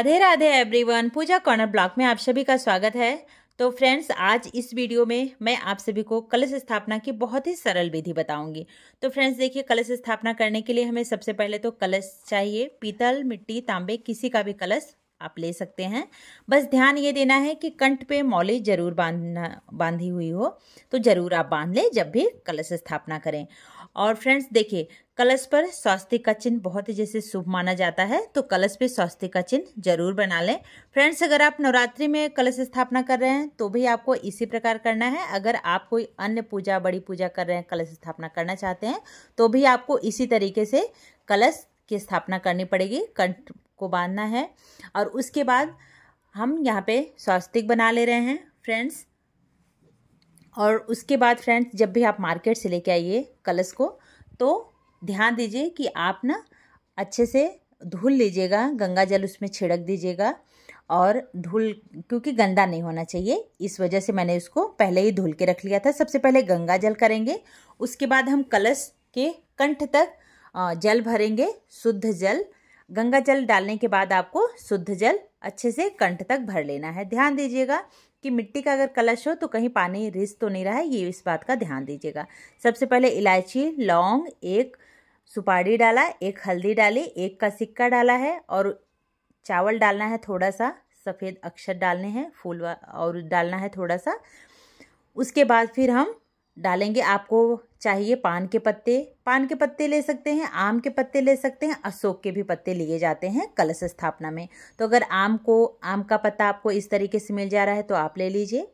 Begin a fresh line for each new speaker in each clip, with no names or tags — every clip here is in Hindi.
Radhe Radhe everyone Pooja corner blog में आप सभी का स्वागत है तो फ्रेंड्स आज इस वीडियो में मैं आप सभी को कलश स्थापना की बहुत ही सरल विधि बताऊंगी तो फ्रेंड्स देखिए कलश स्थापना करने के लिए हमें सबसे पहले तो कलश चाहिए पीतल मिट्टी तांबे किसी का भी कलश आप ले सकते हैं बस ध्यान ये देना है कि कंठ पे मौली जरूर बांधना बांधी हुई हो तो ज़रूर आप बांध लें जब भी कलश स्थापना करें और फ्रेंड्स देखिए कलश पर स्वास्तिक का चिन्ह बहुत ही जैसे शुभ माना जाता है तो कलश पे स्वास्तिक का चिन्ह जरूर बना लें फ्रेंड्स अगर आप नवरात्रि में कलश स्थापना कर रहे हैं तो भी आपको इसी प्रकार करना है अगर आप कोई अन्य पूजा बड़ी पूजा कर रहे हैं कलश स्थापना करना चाहते हैं तो भी आपको इसी तरीके से कलश की स्थापना करनी पड़ेगी कंठ को बांधना है और उसके बाद हम यहाँ पर स्वास्तिक बना ले रहे हैं फ्रेंड्स और उसके बाद फ्रेंड्स जब भी आप मार्केट से लेके आइए कलश को तो ध्यान दीजिए कि आप ना अच्छे से धुल लीजिएगा गंगा जल उसमें छिड़क दीजिएगा और धुल क्योंकि गंदा नहीं होना चाहिए इस वजह से मैंने उसको पहले ही धुल के रख लिया था सबसे पहले गंगा जल करेंगे उसके बाद हम कलश के कंठ तक जल भरेंगे शुद्ध जल गंगा जल डालने के बाद आपको शुद्ध जल अच्छे से कंठ तक भर लेना है ध्यान दीजिएगा कि मिट्टी का अगर कलश हो तो कहीं पानी रिस तो नहीं रहा है ये इस बात का ध्यान दीजिएगा सबसे पहले इलायची लौंग एक सुपारी डाला एक हल्दी डाली एक का सिक्का डाला है और चावल डालना है थोड़ा सा सफ़ेद अक्षर डालने हैं फूल और डालना है थोड़ा सा उसके बाद फिर हम डालेंगे आपको चाहिए पान के पत्ते पान के पत्ते ले सकते हैं आम के पत्ते ले सकते हैं अशोक के भी पत्ते लिए जाते हैं कलश स्थापना में तो अगर आम को आम का पत्ता आपको इस तरीके से मिल जा रहा है तो आप ले लीजिए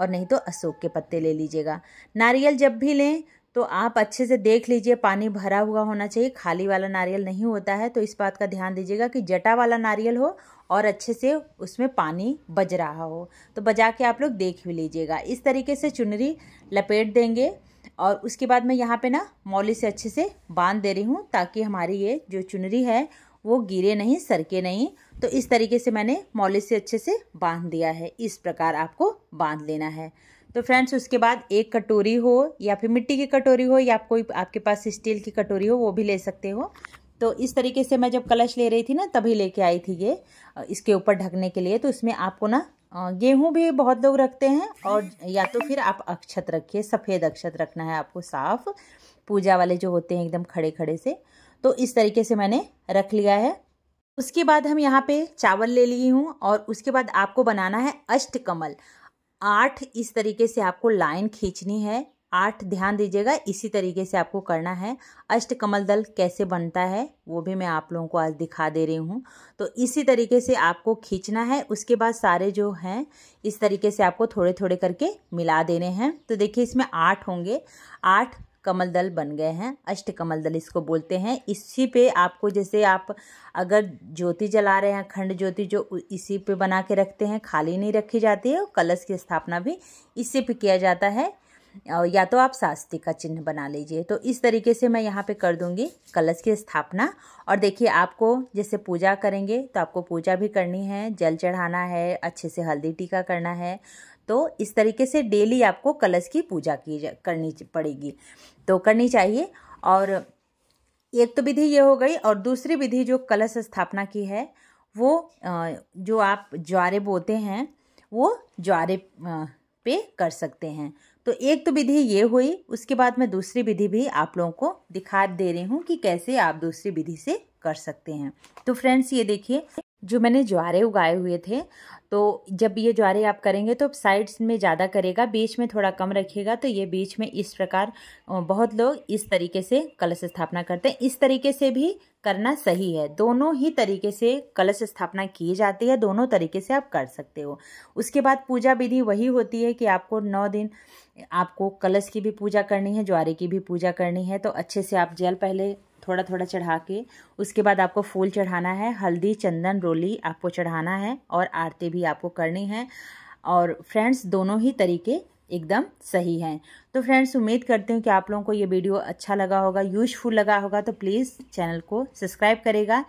और नहीं तो अशोक के पत्ते ले लीजिएगा नारियल जब भी लें तो आप अच्छे से देख लीजिए पानी भरा हुआ होना चाहिए खाली वाला नारियल नहीं होता है तो इस बात का ध्यान दीजिएगा कि जटा वाला नारियल हो और अच्छे से उसमें पानी बज रहा हो तो बजा के आप लोग देख भी लीजिएगा इस तरीके से चुनरी लपेट देंगे और उसके बाद मैं यहाँ पे ना मौली से अच्छे से बांध दे रही हूँ ताकि हमारी ये जो चुनरी है वो गिरे नहीं सरके नहीं तो इस तरीके से मैंने मौली से अच्छे से बांध दिया है इस प्रकार आपको बांध लेना है तो फ्रेंड्स उसके बाद एक कटोरी हो या फिर मिट्टी की कटोरी हो या कोई आपके पास स्टील की कटोरी हो वो भी ले सकते हो तो इस तरीके से मैं जब कलश ले रही थी ना तभी लेके आई थी ये इसके ऊपर ढकने के लिए तो इसमें आपको ना गेहूं भी बहुत लोग रखते हैं और या तो फिर आप अक्षत रखिए सफ़ेद अक्षत रखना है आपको साफ पूजा वाले जो होते हैं एकदम खड़े खड़े से तो इस तरीके से मैंने रख लिया है उसके बाद हम यहाँ पे चावल ले लिए हूँ और उसके बाद आपको बनाना है अष्टकमल आठ इस तरीके से आपको लाइन खींचनी है आठ ध्यान दीजिएगा इसी तरीके से आपको करना है अष्ट कमल दल कैसे बनता है वो भी मैं आप लोगों को आज दिखा दे रही हूँ तो इसी तरीके से आपको खींचना है उसके बाद सारे जो हैं इस तरीके से आपको थोड़े थोड़े करके मिला देने हैं तो देखिए इसमें आठ होंगे आठ कमल दल बन गए हैं अष्ट कमल दल इसको बोलते हैं इसी पे आपको जैसे आप अगर ज्योति जला रहे हैं खंड ज्योति जो इसी पे बना के रखते हैं खाली नहीं रखी जाती है और कलश की स्थापना भी इसी पे किया जाता है या तो आप शास्त्री का चिन्ह बना लीजिए तो इस तरीके से मैं यहाँ पे कर दूँगी कलश की स्थापना और देखिए आपको जैसे पूजा करेंगे तो आपको पूजा भी करनी है जल चढ़ाना है अच्छे से हल्दी टीका करना है तो इस तरीके से डेली आपको कलश की पूजा की जा करनी पड़ेगी तो करनी चाहिए और एक तो विधि ये हो गई और दूसरी विधि जो कलश स्थापना की है वो जो आप ज्वारे बोते हैं वो ज्वारे पे कर सकते हैं तो एक तो विधि ये हुई उसके बाद मैं दूसरी विधि भी आप लोगों को दिखा दे रही हूँ कि कैसे आप दूसरी विधि से कर सकते हैं तो फ्रेंड्स ये देखिए जो मैंने ज्वारे उगाए हुए थे तो जब ये ज्वारे आप करेंगे तो साइड्स में ज़्यादा करेगा बीच में थोड़ा कम रखिएगा तो ये बीच में इस प्रकार बहुत लोग इस तरीके से कलश स्थापना करते हैं इस तरीके से भी करना सही है दोनों ही तरीके से कलश स्थापना की जाती है दोनों तरीके से आप कर सकते हो उसके बाद पूजा विधि वही होती है कि आपको नौ दिन आपको कलश की भी पूजा करनी है ज्वारे की भी पूजा करनी है तो अच्छे से आप जल पहले थोड़ा थोड़ा चढ़ा के उसके बाद आपको फूल चढ़ाना है हल्दी चंदन रोली आपको चढ़ाना है और आरती भी आपको करनी है और फ्रेंड्स दोनों ही तरीके एकदम सही हैं तो फ्रेंड्स उम्मीद करती हूँ कि आप लोगों को ये वीडियो अच्छा लगा होगा यूजफुल लगा होगा तो प्लीज़ चैनल को सब्सक्राइब करेगा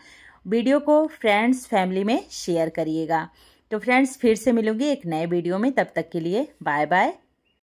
वीडियो को फ्रेंड्स फैमिली में शेयर करिएगा तो फ्रेंड्स फिर से मिलूंगी एक नए वीडियो में तब तक के लिए बाय बाय